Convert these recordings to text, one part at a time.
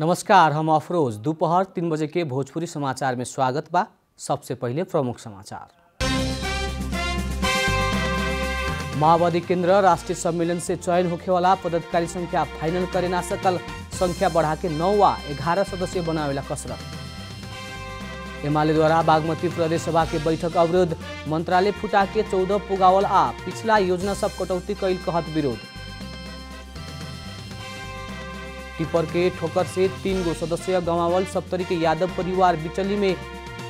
नमस्कार हम अफरोज दोपहर तीन बजे के भोजपुरी समाचार में स्वागत बा सबसे पहले प्रमुख समाचार माओवादी केंद्र राष्ट्रीय सम्मेलन से चयन होखे वाला पदाधिकारी संख्या फाइनल करे ना सकल संख्या बढ़ा के नौ वा ग्यारह सदस्य बनावेला कसरत एमाले द्वारा बागमती प्रदेश सभा के बैठक अवरोध मंत्रालय फुटा के चौदह पुगावल आ पिछला योजना सब कटौती कैल कहत विरोध टिपर के ठोकर से तीन गो सदस्य गंवावल सप्तरी के यादव परिवार बिचली में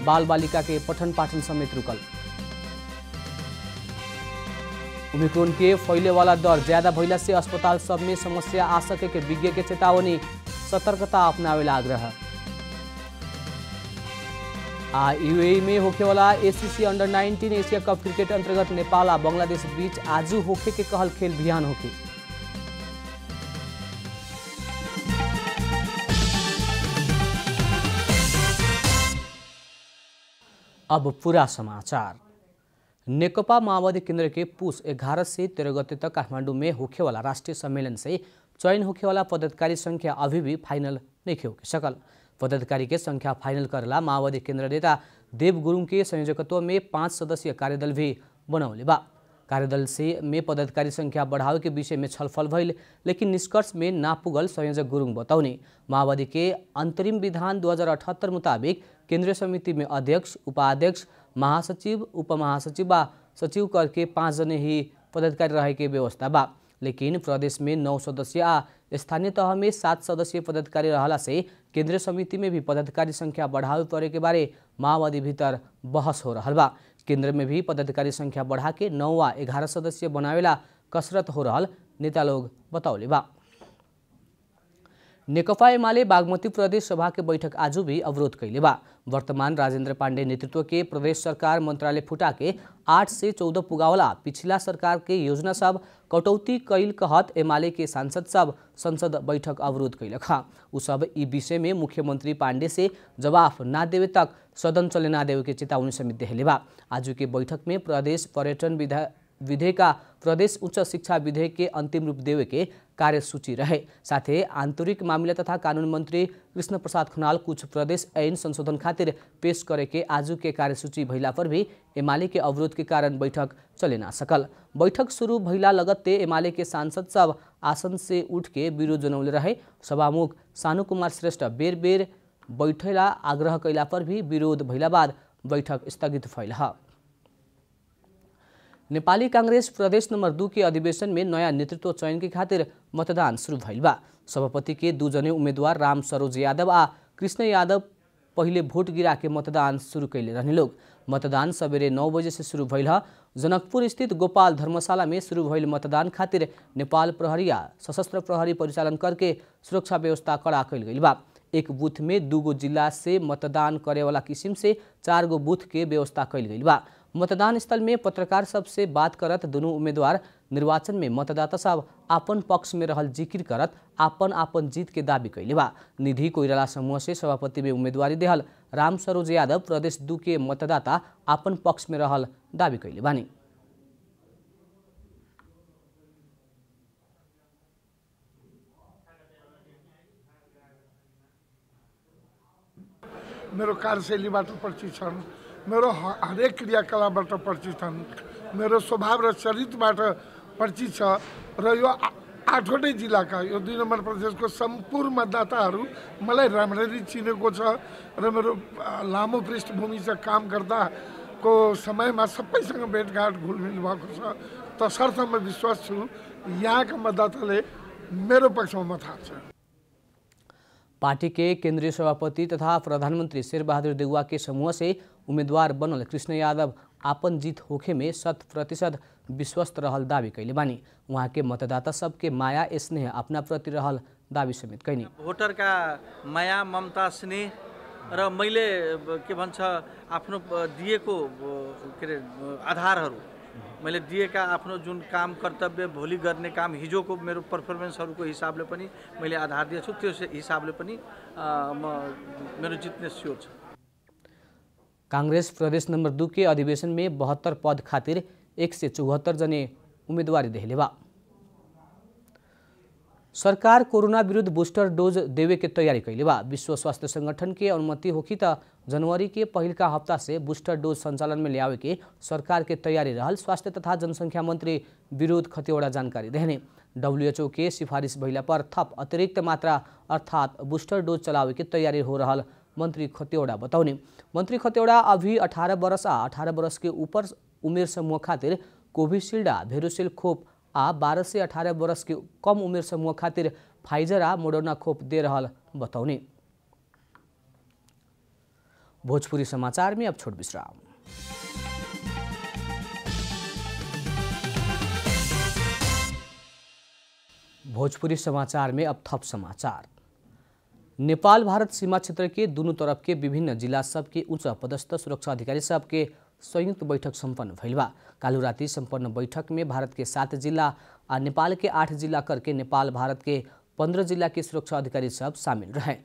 बाल बालिका के पठन पाठन समेत रुकल ओमिक्रोन के फैले वाला दर ज्यादा भैया से अस्पताल सब में समस्या आ सके के विज्ञ के चेतावनी सतर्कता अपनावे आग्रह आ यूएई e में होखे वाला ACC under 19 Asia cup cricket अंतर्गत नेपाल आ बांग्लादेश बीच आजू होखे के कहल खेल बिहान होखे अब पूरा समाचार नेकपा माओवादी केन्द्रको के एघार ग्यारह से तेह्र गते त काठमाडौँमै राष्ट्रिय राष्ट्रिय सम्मेलन से चयन होखेवाला पदाधिकारी संख्या अभी भी फाइनल नै सकल पदाधिकारी के फाइनल गरेला माओवादी केन्द्र नेता देव गुरुङकै के संयोजकत्व पाँच सदस्यीय कार्यदल भी बनाउले बा कार्यदल से में पदाधिकारी संख्या बढ़ावे के विषय में छलफल भइल लेकिन निष्कर्ष में नापुगल संयोजक गुरुंग बताने माओवादी के अंतरिम विधान 2078 मुताबिक केंद्रीय समिति में अध्यक्ष उपाध्यक्ष महासचिव उप महासचिव व सचिव करके पाँच जने ही पदाधिकारी रहे के व्यवस्था बा लेकिन प्रदेश में नौ सदस्य आ स्थानीय तह में सात सदस्यीय पदाधिकारी रहला से केंद्रीय समिति में भी पदाधिकारी संख्या बढ़ावे पड़े के बारे माओवादी भीतर बहस हो रहा बा केन्द्र में भी पदाधिकारी संख्या बढ़ा के नौवा ग्यारह सदस्य बनावेला कसरत हो रहा नेता लोग बताओले बा नेकपा एमाले बागमती प्रदेश सभा के बैठक आज भी अवरोध कैले बा वर्तमान राजेंद्र पांडे नेतृत्व के प्रदेश सरकार मंत्रालय फुटा के आठ से चौदह पुगावला पिछला सरकार के योजना सब कटौती कैल कहत एमाले के सांसद सब संसद बैठक अवरोध कैलक हाँ, उ सब ई विषय में मुख्यमंत्री पांडे से जवाब ना देवे तक सदन चले ना की चेतावनी समिति हेलिवा आज के बैठक में प्रदेश पर्यटन विधेयक का प्रदेश उच्च शिक्षा विधेयक के अंतिम रूप देवे के कार्यसूची रहे साथ आंतरिक मामला तथा कानून मंत्री कृष्ण प्रसाद खनाल कुछ प्रदेश ऐन संशोधन खातिर पेश करे के आज के कार्यसूची भैला पर भी एमाले के अवरोध के कारण बैठक चले ना सकल बैठक शुरू भैला लगते एमाले के सांसद सब आसन से उठ के विरोध जनौले रहे सभामुख सानू कुमार श्रेष्ठ बेर बेर बैठेला आग्रह कैला पर भी विरोध भैला बाद बैठक स्थगित भैल है नेपाली कांग्रेस प्रदेश नम्बर दू के अधिवेशन में नया नेतृत्व चयन के खातिर मतदान शुरू भैल बा सभापति के दूजने उम्मीदवार राम सरोज यादव आ कृष्ण यादव पहले भोट गिरा के मतदान शुरू कैले रहने लोग मतदान सवेरे नौ बजे से शुरू भैल जनकपुर स्थित गोपाल धर्मशाला में शुरू भैल मतदान खातिर नेपाल प्रहरी आ सशस्त्र प्रहरी परिचालन करके सुरक्षा व्यवस्था कड़ा कैल गई बा एक बूथ में दूगो जिला से मतदान करे वाला किस्म से चार गो बूथ के व्यवस्था कल गई बा मतदान स्थल में पत्रकार सब से बात करत दोनों उम्मीदवार निर्वाचन में मतदाता सब अपन पक्ष में रहल जिक्र करत अपन अपन जीत के दावी कैले बा निधि कोइराला समूह से सभापति में उम्मीदवारी देहल राम सरोज यादव प्रदेश दू के मतदाता अपन पक्ष में रहल दावी कैले बानी मेरो कार्यशैलीबाट परिचित छन् मेरो हरेक क्रियाकलापबाट परिचित छन् मेरो स्वभाव र चरित्रबाट परिचित छ र यो आठवटै जिल्लाका यो दुई नम्बर प्रदेशको सम्पूर्ण मतदाताहरू मलाई राम्ररी चिनेको छ र मेरो लामो पृष्ठभूमि छ काम गर्दाको समयमा सबैसँग भेटघाट घुलमिल भएको छ तसर्थ म विश्वास छु यहाँका मतदाताले मेरो पक्षमा मत हाल्छ पार्टी के केन्द्रीय सभापति तथा प्रधानमन्त्री शेरबहादुर देउवा के समूह से उम्मेद्वार बनल कृष्ण यादव आपन जित होखे में शत प्रतिशत विश्वस्त रहल दावी कैले बानी वहाँ मतदाता सबके माया स्नेह अपना प्रति रहल दावी समेत कैनी भोटरका माया ममता स्नेह र मैले के भन्छ आफ्नो दिएको के अरे आधारहरू मैं दिएका जो काम कर्तव्य भोलि करने काम हिजो को मेरे पर्फर्मेस हिसाब से मैं आधार दिएको छु त्यो हिसाबले पनि म स्योर कांग्रेस प्रदेश नंबर दू के अधिवेशन में बहत्तर पद खातिर एक सौ चौहत्तर जने उम्मीदवार दिले सरकार कोरोना विरुद्ध बूस्टर डोज देवे के तैयारी कैले बा विश्व स्वास्थ्य संगठन के अनुमति हो कि जनवरी के पहल हफ्ता से बूस्टर डोज संचालन में लियावे के सरकार के तैयारी रहल स्वास्थ्य तथा जनसंख्या मंत्री विरोध खतिवड़ा जानकारी देने डब्ल्यूएचओ के सिफारिश भैया पर थप अतिरिक्त मात्रा अर्थात बूस्टर डोज चलावे के तैयारी हो रहा मंत्री खतिवड़ा बताने मंत्री खतिवड़ा अभी अठारह वर्ष आ अठारह वर्ष के ऊपर उमेर समूह खातिर कोविशील्ड आ भेरोसिल खोप आ बारह से अठारह वर्ष के कम उमेर समूह खातिर फाइजर आ मोडर्ना खोप दे रहा बतौने भोजपुरी समाचार में अब छोट विश्राम भोजपुरी समाचार में अब थप समाचार नेपाल भारत सीमा क्षेत्र के दोनों तरफ के विभिन्न जिला सब के उच्च पदस्थ सुरक्षा अधिकारी सब के संयुक्त बैठक सम्पन्न भइल बा कालू राति सम्पन्न बैठक में भारत के सात जिला आ नेपाल के आठ जिला करके नेपाल भारत के पंद्रह जिला के सुरक्षा अधिकारी सब शामिल रहे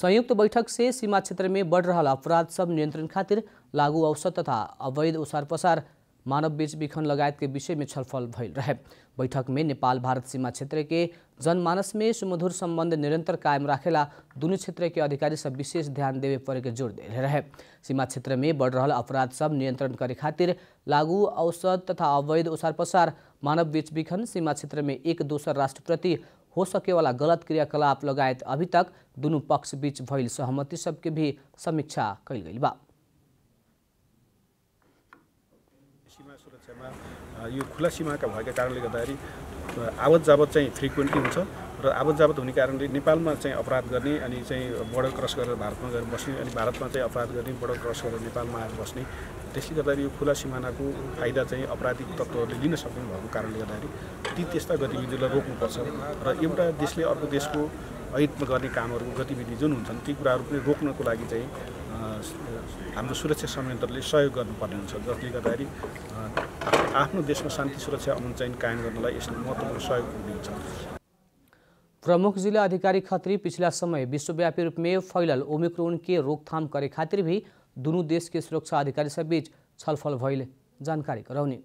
संयुक्त बैठक से सीमा क्षेत्र में बढ़ रहा अपराध सब नियंत्रण खातिर लागू औसत तथा अवैध ओसार पसार मानव बीच बिखन लगायत के विषय में छलफल भइल रहे बैठक में नेपाल भारत सीमा क्षेत्र के जनमानस में सुमधुर संबंध निरंतर कायम राखेला दुनू के अधिकारी सब विशेष ध्यान देवे के जोर देले रहे सीमा क्षेत्र में बढ़ रहा अपराध सब नियंत्रण करे खातिर लागू औसत तथा अवैध ओसार पसार मानव बेचबिखन सीमा क्षेत्र में एक दोसर राष्ट्रप्रति हो सके वाला गलत क्रियाकलाप लगायत अभी तक दुनू पक्ष बीच भैल सहमति सबके भी समीक्षा कल गई बा सीमा सुरक्षामा यो खुला सीमाका भएका कारणले गर्दाखेरि आवत जावत चाहिँ फ्रिक्वेन्टली हुन्छ र आवत जावत हुने कारणले नेपालमा चाहिँ अपराध गर्ने अनि चाहिँ बोर्डर क्रस गरेर भारतमा गएर बस्ने अनि भारतमा चाहिँ अपराध गर्ने बोर्डर क्रस गरेर नेपालमा आएर बस्ने त्यसले गर्दाखेरि यो खुला सिमानाको फाइदा चाहिँ अपराधिक तत्त्वहरूले लिन सक्नु भएको कारणले गर्दाखेरि ती त्यस्ता गतिविधिलाई रोक्नुपर्छ र एउटा देशले अर्को देशको अहितमा गर्ने कामहरूको गतिविधि जुन हुन्छन् ती कुराहरू पनि रोक्नको लागि चाहिँ हाम्रो सुरक्षा संयन्त्रले सहयोग गर्नुपर्ने हुन्छ जसले गर्दाखेरि आफ्नो देशमा शान्ति सुरक्षा अमन चयन कायम गर्नलाई यसले महत्त्वपूर्ण सहयोग पुग्नेछ प्रमुख जिल्ला अधिकारी खत्री पिछला समय विश्वव्यापी रूप फैलल ओमिक्रोन के रोकथाम गरे खातिर भी दुनु देश के सुरक्षा अधिकारी सब बीच छलफल भैल जानकारी गराउने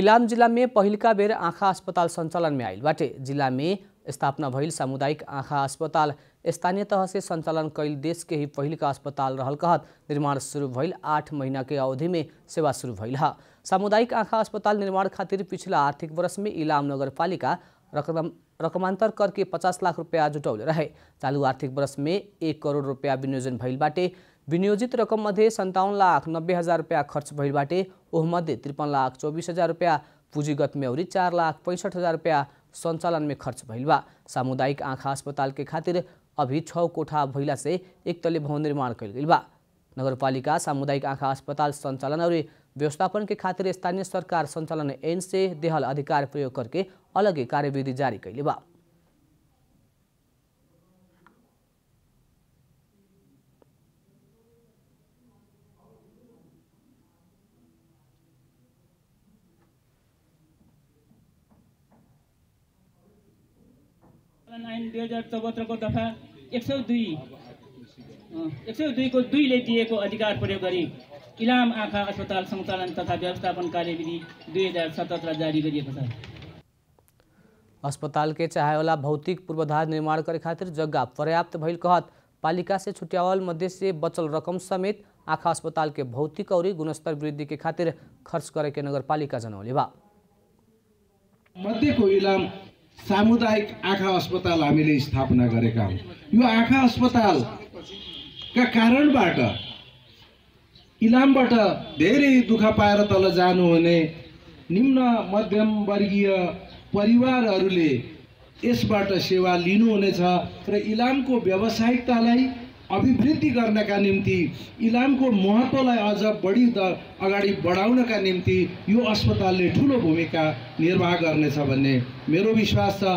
इलाम जिल्लामे पहिलका बेर आँखा अस्पताल सञ्चालनमा आइल बाटे जिल्लामे स्थापना भइल सामुदायिक आँखा अस्पताल स्थानीय तह से संचालन कैल देश के ही पहल का अस्पताल रहल कहत निर्माण शुरू भइल आठ महीना के अवधि में सेवा शुरू भइल है सामुदायिक आँखा अस्पताल निर्माण खातिर पिछला आर्थिक वर्ष में इलाम नगर पालिका रकम रकमांतर करके पचास लाख रुपया जुटौले रहे चालू आर्थिक वर्ष में एक करोड़ रुपया विनियोजन भइल बाटे विनियोजित रकम मध्य संतावन लाख नब्बे हज़ार रुपया खर्च भइल बाटे ओह मध्य तिरपन लाख चौबीस हज़ार रुपया पूंजीगत में अवरी चार लाख पैंसठ हज़ार रुपया संचालन खर्च भइल बा सामुदायिक आँखा अस्पताल खातिर अभी छः कोठा भैला से एक भवन निर्माण कैल गई बा नगरपालिका सामुदायिक आँखा अस्पताल सञ्चालन और व्यवस्थापन के खातिर स्थानीय सरकार सञ्चालन एन से देहल अधिकार प्रयोग करके अलगै कार्यविधि जारी कैले बा वन ऐन दुई हजार चौहत्तरको दफा एक सौ दुई एक सौ दुईको दुईले दिएको अधिकार प्रयोग गरी इलाम आँखा अस्पताल सञ्चालन तथा व्यवस्थापन कार्यविधि दुई हजार सतहत्तर जारी गरिएको छ अस्पताल के चाहेवाला भौतिक पूर्वाधार निर्माण करे खातिर जग्गा पर्याप्त भइल कहत पालिका से छुट्यावल मध्य से बचल रकम समेत आँखा अस्पताल के भौतिक और गुणस्तर वृद्धि के खातिर खर्च करे के नगरपालिका जनौले बा मध्यको इलाम सामुदायिक आँखा अस्पताल हामीले स्थापना गरेका हौँ यो आँखा अस्पतालका कारणबाट इलामबाट धेरै दुःख पाएर तल जानुहुने निम्न मध्यमवर्गीय परिवारहरूले यसबाट सेवा लिनुहुनेछ र इलामको व्यावसायिकतालाई अभिवृद्धि गर्नका निम्ति इलामको महत्त्वलाई अझ बढी द अगाडि बढाउनका निम्ति यो अस्पतालले ठुलो भूमिका निर्वाह गर्नेछ भन्ने मेरो विश्वास छ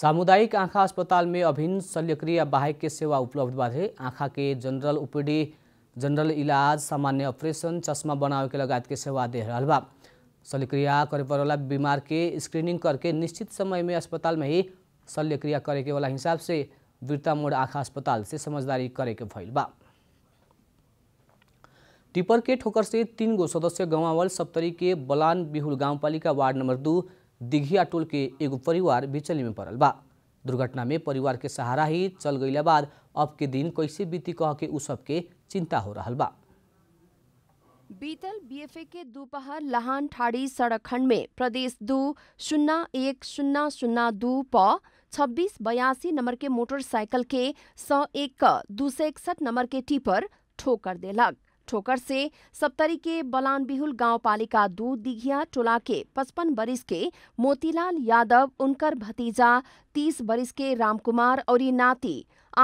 सामुदायिक आँखा अस्पतालमै अभिन्न शल्यक्रिया बाहेक सेवा उपलब्ध भए आँखाके जनरल ओपीडी जनरल इलाज सामान्य अपरेसन चस्मा बनावे के सेवा दे रहल बा शल्यक्रिया करे बिमारके स्क्रिनिङ के करके निश्चित समयमै अस्पतालमै शल्यक्रिया करे हिसाबसे बिरता मोड़ आँखा अस्पताल से समझदारी करे के भल बा टिपर के ठोकर से तीन गो सदस्य गंवावल सप्तरी के बलान बिहुल गांव पालिका वार्ड नंबर दू दिघिया टोल के एगो परिवार बिचली में पड़ल बा दुर्घटना में परिवार के सहारा ही चल गईला बाद अब के दिन कैसे बीती कह के उस सबके चिंता हो रहा बा बीतल बीएफए के दोपहर लहान ठाड़ी सड़क खंड में प्रदेश दू शून्ना एक शून्ना शून्ना दू पर छब्बीस बयासी नंबर के मोटरसाइकिल के सौ एक दू सौ इकसठ नंबर के टीपर ठोकर देलक ठोकर से सप्तरी के बलान बिहुल गांव पालिका दू दीघिया टोला के पचपन बरिस के मोतीलाल यादव उनकर भतीजा तीस बरिस के रामकुमार और नाती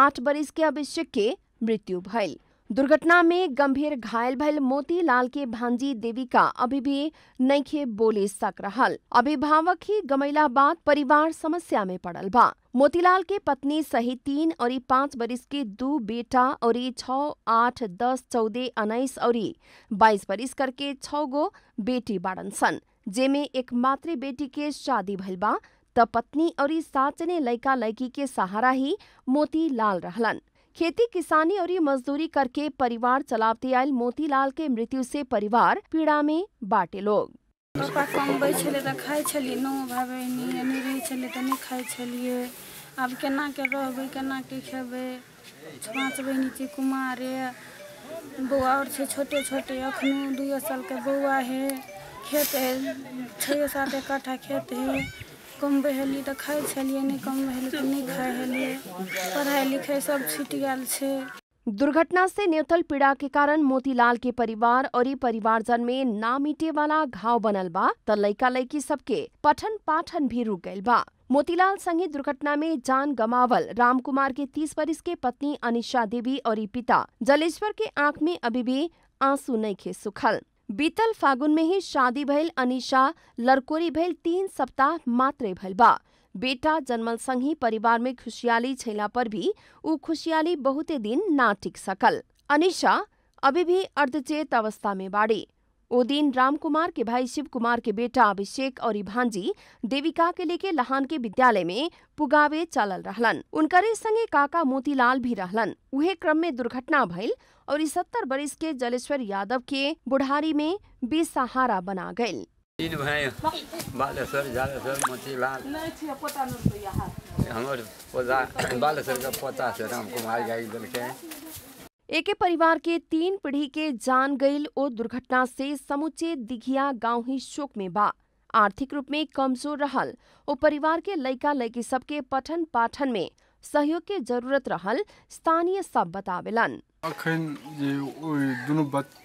आठ बरिस के अभिषेक के मृत्यु भयल दुर्घटना में गंभीर घायल भयल मोतीलाल के भांजी देविका अभी भी खे बोली सक रहा अभिभावक ही गमैला बाद परिवार समस्या में पड़ल बा मोतीलाल के पत्नी सहित तीन और पाँच बरिस के दू बेटा और छ आठ दस चौदह उन्नाइस और बाईस बरिस करके छ गो बेटी बाड़न सन जेमे एक मात्र बेटी के शादी भल बा त पत्नी और साचने लड़का लड़की के सहारा ही मोतीलाल रहलन खेती किसानी और मजदूरी करके परिवार चलावते आये मोतीलाल के मृत्यु से परिवार पीड़ा में बाटे लोग पापा कमबै छलै तऽ खाइ छलियै नओ भाय बहिनी एनी रहै छलै तऽ नहि खाइ छलियै आब केनाके रहबै केनाके खेबै पाँच बहिनी छै कुमारे बौआ आओर छै छोटे छोटे एखनो साल के बौआ है खेत है छओ सात कट्ठा खेत है कम बहली तो खाए छलियै कम बहली तो नहीं खाए हेलियै पढ़ाइ सब छूट गया दुर्घटना से न्योथल पीड़ा के कारण मोतीलाल के परिवार और परिवारजन में ना मिटे वाला घाव बनल बा त लैका लैकी सबके पठन पाठन भी रुक गए बा मोतीलाल संगे दुर्घटना में जान गमावल रामकुमार के तीस वर्ष के पत्नी अनिशा देवी और पिता जलेश्वर के आंख में अभी भी आंसू नहीं खे सुखल बीतल फागुन में ही शादी भेल अनिशा लरकोरी भेल तीन सप्ताह मात्रे भेल बा बेटा जन्मल संग ही परिवार में खुशियाली छेला पर भी ऊ खुशियाली बहुते दिन ना टिक सकल अनिशा अभी भी अर्धचेत अवस्था में बाड़ी उदीन कुमार के भाई शिव कुमार के बेटा अभिषेक और भांजी देविका के लेके लहान के विद्यालय में पुगावे चलल रहलन उनकरे संगे काका मोतीलाल भी रहलन उहे क्रम में दुर्घटना भइल और इस सत्तर बरिस के जलेश्वर यादव के बुढ़ारी में बेसहारा बना गये तीन भाई बालेश्वर जालेश्वर मोतीलाल तो हमारे पोता बालेश्वर का पोता से राम कुमार जाई दल के एके परिवार के तीन पीढ़ी के जान गई ओ दुर्घटना से समूचे दिघिया गांव ही शोक में बा आर्थिक रूप में कमजोर रहल ओ परिवार के लैका लैकी सबके पठन पाठन में सहयोग के जरूरत रहल स्थानीय सब बतावेलन अखन जे ओय दुनु बच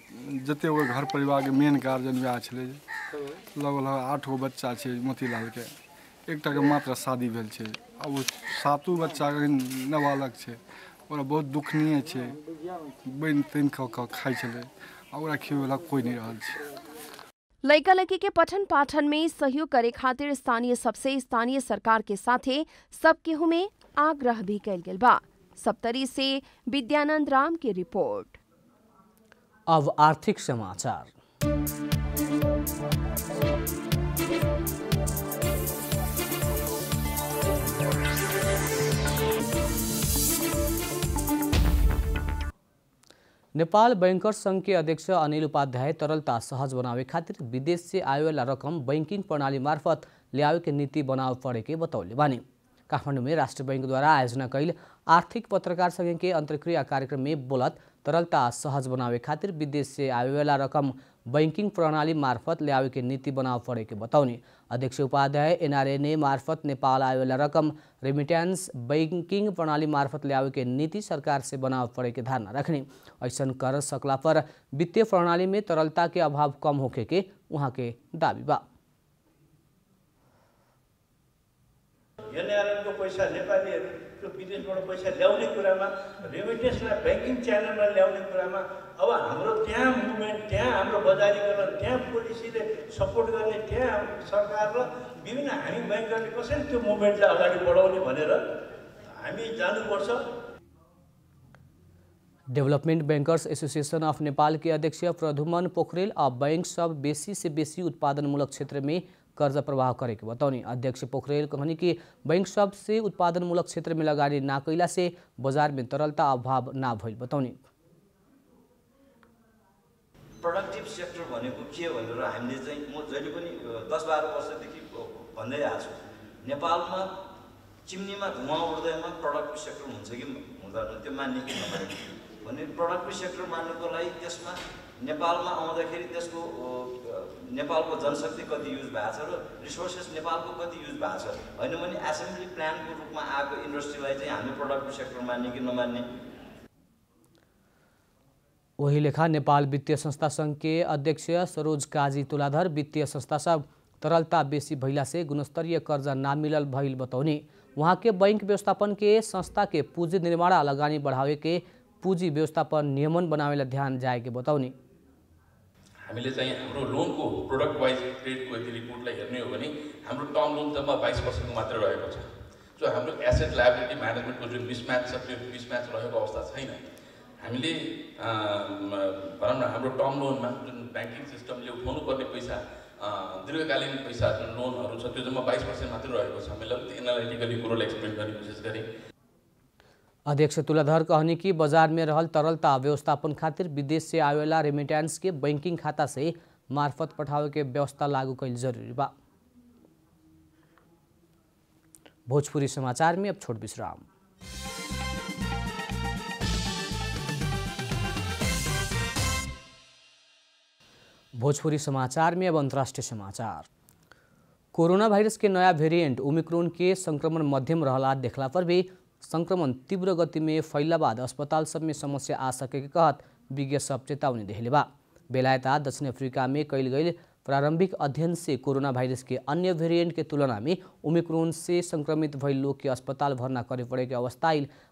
जते ओय घर परिवार के मेन गार्जियन वह छले लगभग आठ गो बच्चा छे मोतीलाल के एकटा के मात्र शादी भेल छे अब ओ बच्चा के नाबालक छे ओकरा बहुत दुखनीय छै बनि तनि कऽ कऽ खाइ छलै आ ओकरा खिएवला कोइ नहि रहल छै लड़का के पठन पाठन में सहयोग करे खातिर स्थानीय सबसे स्थानीय सरकार के साथे सब केहू में आग्रह भी कैल गल बा सप्तरी से विद्यानंद राम की रिपोर्ट अब आर्थिक समाचार नेपाल बैङ्कर सङ्घकी अध्यक्ष अनिल उपाध्याय तरलता सहज बनावे खातिर विदेश से आयोला रकम बैङ्किङ प्रणाली मार्फत ल्याएकै नीति बनाउ परेकै बताउले भने काठमाडौँमै राष्ट्र बैङ्कद्वारा आयोजना कैल आर्थिक पत्रकार सङ्घकै अन्तर्क्रिया कार्यक्रममै बोलत तरलता सहज बनावे खातिर विदेश से आयोला रकम बैङ्किङ प्रणाली मार्फत ल्यावेको नीति बनाउ पडेको बताउने अध्यक्ष उपाध्याय ने मार्फत नेपाल वाला रकम रेमिट्यान्स बैंकिंग प्रणाली मार्फत के नीति सरकार से बनाव पड़े के धारणा रखनी ऐसा कर सकला पर वित्तीय प्रणाली में तरलता के अभाव कम वहाँ के दावी बा को पैसा नेपाली विदेशबाट पैसा ल्याउने कुरामा रेमिटेन्सलाई ब्याङ्किङ च्यानलमा ल्याउने कुरामा अब हाम्रो त्यहाँ मुभमेन्ट त्यहाँ हाम्रो बजारीकरण त्यहाँ पोलिसीले सपोर्ट गर्ने त्यहाँ सरकार र विभिन्न हामी ब्याङ्कहरूले कसरी त्यो मुभमेन्टलाई अगाडि बढाउने भनेर हामी जानुपर्छ डेभलपमेन्ट बैंकर्स एसोसिएसन अफ नेपालकी अध्यक्ष प्रधुमन पोखरेल आ ब्याङ्क सब बेसी से बेसी उत्पादनमूलक क्षेत्रमै कर्ज प्रवाह करेको बताउने अध्यक्ष पोखरेल कहनी कि बैंक सबसे उत्पादनमूलक क्षेत्र में लगानी ना कैला से बाजार में तरलता अभाव ना भइल बताउने प्रोडक्टिभ सेक्टर के हमने हामीले चाहिँ दस बाह्र वर्षदेखि भन्दै आएको छु नेपालमा चिम्नीमा धुवा उठ्दैमा प्रोडक्टिभ सेक्टर हुन्छ कि हुँदैन सेक्टर मान्नुको लागि नेपालमा आउँदाखेरि त्यसको नेपालको जनशक्ति कति युज भएको छ र रिसोर्सेस नेपालको कति युज भएको छ होइन भने एसेम्ब्ली प्लानको रूपमा आएको इन्डस्ट्रीलाई चाहिँ हामी प्रोडक्टिभ सेक्टर मान्ने कि नमान्ने वही लेखा नेपाल वित्तीय संस्था सङ्घके अध्यक्ष सरोज काजी तुलाधर वित्तीय संस्था सब तरलता बेसी भइलासे गुणस्तरीय कर्जा नामिलल भइल बतौनी वहाँके बैंक व्यवस्थापन के संस्था के पूंजी निर्माण लगानी बढ़ावे के पूंजी व्यवस्थापन नियमन बनावे ध्यान जाए के बतौनी हामीले चाहिँ हाम्रो लोनको प्रोडक्ट वाइज क्रेडिटको यदि रिपोर्टलाई हेर्ने हो भने हाम्रो टर्म लोन जम्मा बाइस पर्सेन्टको मात्रै रहेको छ सो हाम्रो एसेट लाइबिलिटी म्यानेजमेन्टको जुन मिसम्याच छ त्यो मिसम्याच रहेको अवस्था छैन हामीले भनौँ न हाम्रो टर्म लोनमा जुन ब्याङ्किङ सिस्टमले पर्ने पैसा दीर्घकालीन पैसा जुन लोनहरू छ त्यो जम्मा बाइस पर्सेन्ट मात्रै रहेको छ मैले अलिकति एनालाइटिकली कुरोलाई एक्सप्लेन गर्ने कोसिस गरेँ अध्यक्ष तुलाधर कहनी कि बाजार में रहल तरलता व्यवस्थापन खातिर विदेश से आवेला रेमिटेंस के बैंकिंग खाता से मार्फत पठावे के व्यवस्था लागू कैल जरूरी बा भोजपुरी समाचार में अब छोट विश्राम भोजपुरी समाचार में अब अंतर्राष्ट्रीय समाचार कोरोना वायरस के नया वेरिएंट ओमिक्रोन के संक्रमण मध्यम रहला देखला पर भी संक्रमण तीव्र गति में फैलाबाद अस्पताल सब समस्या आ सके के कहत विज्ञ सब चेतावनी दिले बा बेलायता दक्षिण अफ्रीका में कल प्रारम्भिक प्रारंभिक अध्ययन से कोरोना भाइरस के अन्य वेरिएंट के तुलना में ओमिक्रोन से संक्रमित भइल लोग के अस्पताल भर्ना करे पड़े के अवस्था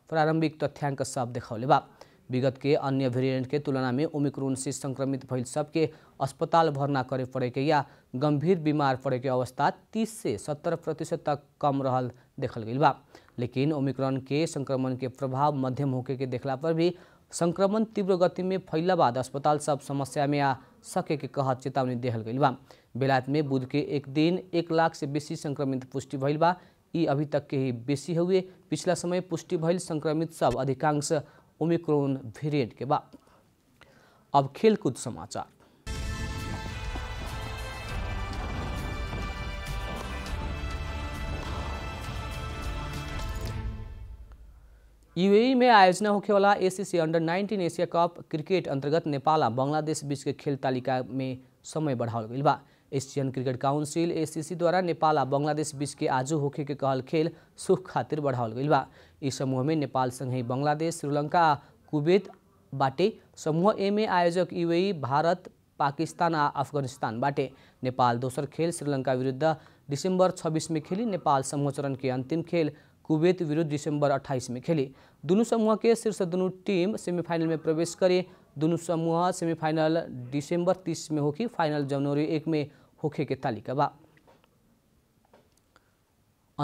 प्रारंभिक तथ्यांक सब देखाउलेबा बा विगत के अन्य वेरिएंट के तुलना में ओमिक्रोन से संक्रमित भइल सबके अस्पताल भर्ना करे पड़े के या गंभीर बीमार पड़े के अवस्था 30 से 70 प्रतिशत तक कम रहल देखल गई बा लेकिन ओमिक्रॉन के संक्रमण के प्रभाव मध्यम होके के देखला पर भी संक्रमण तीव्र गति में फैल बाद अस्पताल सब समस्या में आ सके के कह चेतावनी देहल गई बा बेलायत में बुध के एक दिन एक लाख से बेसी संक्रमित पुष्टि भइल बा अभी तक के ही बेसी हुए पिछला समय पुष्टि भइल संक्रमित सब अधिकांश ओमिक्रोन वेरिएंट के बाद अब खेलकूद समाचार यूएई में आयोजन होने वाला ACC under 19 Asia cup cricket अंतर्गत नेपाल और बांग्लादेश बीच के खेल तालिका में समय बढ़ा गई बा एशियन क्रिकेट काउंसिल एसीसी द्वारा नेपाल और बांग्लादेश बीच के आजू होके के कहल खेल सुख खातिर बढ़ा गई बा इस समूह में नेपाल ही बंग्लादेश श्रीलंका कुवैत बाटे समूह ए में आयोजक यूएई भारत पाकिस्तान आ अफगानिस्तान बाटे नेपाल दोसर खेल श्रीलंका विरुद्ध डिसेम्बर 26 में खेली नेपाल समूह चरण के अंतिम खेल कुवैत विरुद्ध दिसंबर 28 में खेली दोनों समूह के शीर्ष दोनों टीम सेमीफाइनल में प्रवेश करे दोनों समूह सेमीफाइनल दिसंबर 30 में होकी फाइनल जनवरी एक में होखे के तालिका बा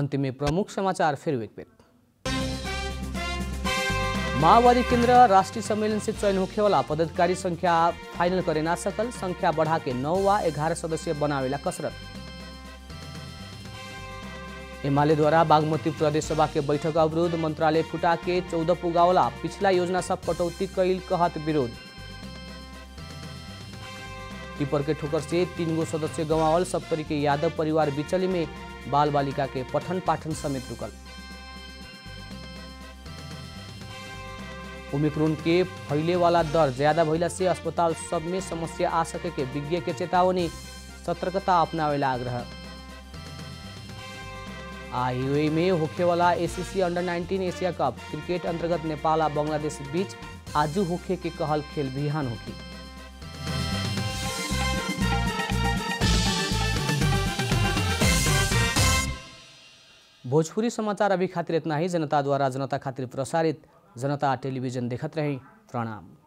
अंतिम में प्रमुख समाचार फिर एक बेर माओवादी केन्द्र राष्ट्रीय सम्मेलन से चयन वाला पदाधिकारी संख्या फाइनल करे ना सकल संख्या बढ़ा के नौ व एगार सदस्य बनावेला कसरत एमाले द्वारा बागमती प्रदेश सभा के बैठक अवरोध मंत्रालय फुटा के चौदह पुगावला पिछला योजना सब कटौती कैल कहत विरोध टिपर के ठोकर से तीन गो सदस्य गंवावल सप्तरी के यादव परिवार बिचली में बाल बालिका के पठन पाठन समेत रुकल ओमिक्रोन के फैले वाला दर ज्यादा भैया से अस्पताल सब में समस्या आ सके के विज्ञ के चेतावनी सतर्कता अपनावेला आग्रह आईओए में होखे वाला ACC under 19 Asia cup cricket अंतर्गत नेपाल आ बांग्लादेश बीच आजू होखे के कहल खेल बिहान होगी भोजपुरी समाचार अभी खातिर इतना ही जनता द्वारा जनता खातिर प्रसारित जनता टेलीविजन देखत रही प्रणाम